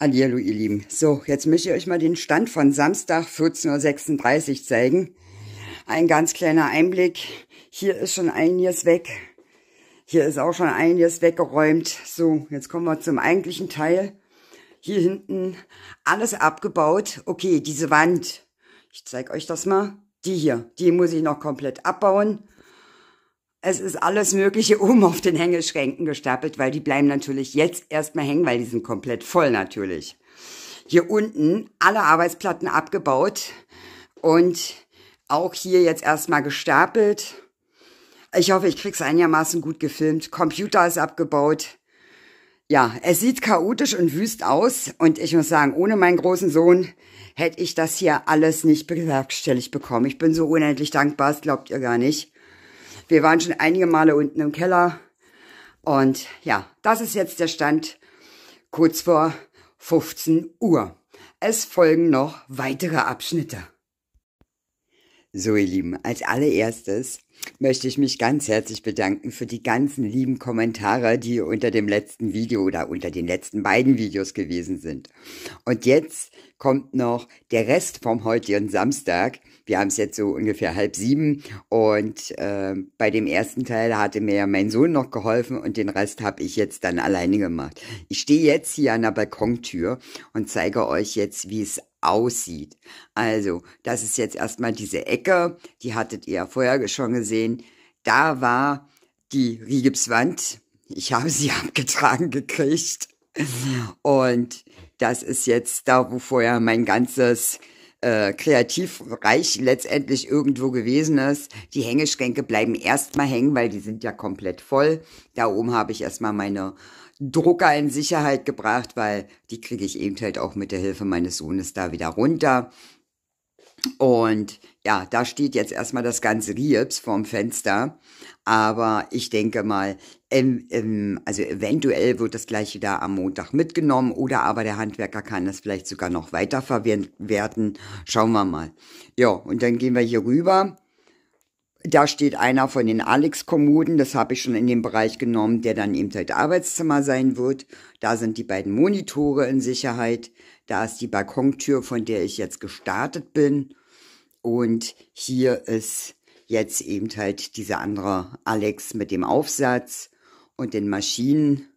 Hallo ihr Lieben. So, jetzt möchte ich euch mal den Stand von Samstag 14.36 Uhr zeigen. Ein ganz kleiner Einblick. Hier ist schon einiges weg. Hier ist auch schon einiges weggeräumt. So, jetzt kommen wir zum eigentlichen Teil. Hier hinten alles abgebaut. Okay, diese Wand. Ich zeige euch das mal. Die hier, die muss ich noch komplett abbauen. Es ist alles Mögliche oben auf den Hängeschränken gestapelt, weil die bleiben natürlich jetzt erstmal hängen, weil die sind komplett voll natürlich. Hier unten alle Arbeitsplatten abgebaut und auch hier jetzt erstmal gestapelt. Ich hoffe, ich krieg's einigermaßen gut gefilmt. Computer ist abgebaut. Ja, es sieht chaotisch und wüst aus und ich muss sagen, ohne meinen großen Sohn hätte ich das hier alles nicht bewerkstelligt bekommen. Ich bin so unendlich dankbar, das glaubt ihr gar nicht. Wir waren schon einige Male unten im Keller. Und ja, das ist jetzt der Stand kurz vor 15 Uhr. Es folgen noch weitere Abschnitte. So ihr Lieben, als allererstes möchte ich mich ganz herzlich bedanken für die ganzen lieben Kommentare, die unter dem letzten Video oder unter den letzten beiden Videos gewesen sind. Und jetzt kommt noch der Rest vom heutigen Samstag. Wir haben es jetzt so ungefähr halb sieben und äh, bei dem ersten Teil hatte mir ja mein Sohn noch geholfen und den Rest habe ich jetzt dann alleine gemacht. Ich stehe jetzt hier an der Balkontür und zeige euch jetzt, wie es aussieht. Also, das ist jetzt erstmal diese Ecke, die hattet ihr ja vorher schon gesehen. Da war die Riegipswand. Ich habe sie abgetragen gekriegt. Und das ist jetzt da, wo vorher mein ganzes äh, Kreativreich letztendlich irgendwo gewesen ist. Die Hängeschränke bleiben erstmal hängen, weil die sind ja komplett voll. Da oben habe ich erstmal meine Drucker in Sicherheit gebracht, weil die kriege ich eben halt auch mit der Hilfe meines Sohnes da wieder runter. Und ja, da steht jetzt erstmal das ganze Riebs vorm Fenster. Aber ich denke mal, im, ähm, im, ähm, also eventuell wird das gleich wieder am Montag mitgenommen oder aber der Handwerker kann das vielleicht sogar noch weiterverwerten. Schauen wir mal. Ja, und dann gehen wir hier rüber da steht einer von den Alex-Kommoden, das habe ich schon in den Bereich genommen, der dann eben halt Arbeitszimmer sein wird. Da sind die beiden Monitore in Sicherheit. Da ist die Balkontür, von der ich jetzt gestartet bin. Und hier ist jetzt eben halt dieser andere Alex mit dem Aufsatz und den Maschinen.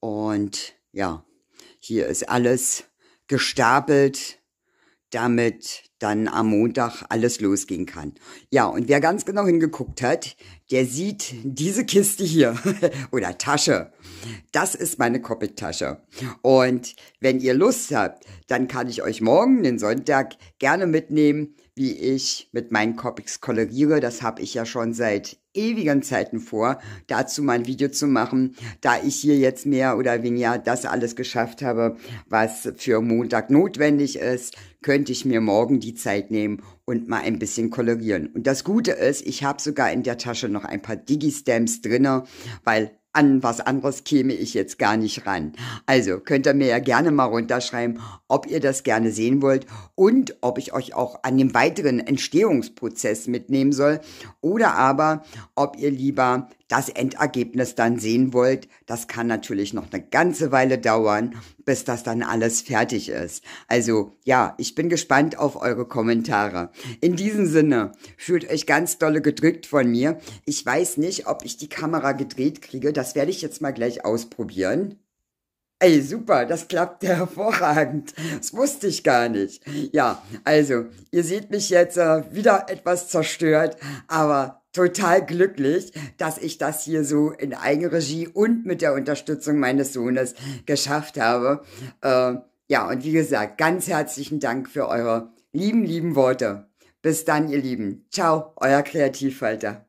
Und ja, hier ist alles gestapelt damit dann am Montag alles losgehen kann. Ja, und wer ganz genau hingeguckt hat, der sieht diese Kiste hier oder Tasche. Das ist meine Copic-Tasche. Und wenn ihr Lust habt, dann kann ich euch morgen, den Sonntag, gerne mitnehmen wie ich mit meinen Copics koloriere. Das habe ich ja schon seit ewigen Zeiten vor, dazu mal ein Video zu machen, da ich hier jetzt mehr oder weniger das alles geschafft habe, was für Montag notwendig ist, könnte ich mir morgen die Zeit nehmen und mal ein bisschen kolorieren. Und das Gute ist, ich habe sogar in der Tasche noch ein paar Digi-Stamps drinne, weil an was anderes käme ich jetzt gar nicht ran. Also könnt ihr mir ja gerne mal runterschreiben, ob ihr das gerne sehen wollt und ob ich euch auch an dem weiteren Entstehungsprozess mitnehmen soll oder aber ob ihr lieber das Endergebnis dann sehen wollt, das kann natürlich noch eine ganze Weile dauern, bis das dann alles fertig ist. Also ja, ich bin gespannt auf eure Kommentare. In diesem Sinne, fühlt euch ganz dolle gedrückt von mir. Ich weiß nicht, ob ich die Kamera gedreht kriege. Das werde ich jetzt mal gleich ausprobieren. Ey, super, das klappt hervorragend. Das wusste ich gar nicht. Ja, also, ihr seht mich jetzt äh, wieder etwas zerstört, aber total glücklich, dass ich das hier so in Eigenregie und mit der Unterstützung meines Sohnes geschafft habe. Äh, ja, und wie gesagt, ganz herzlichen Dank für eure lieben, lieben Worte. Bis dann, ihr Lieben. Ciao, euer Kreativfalter.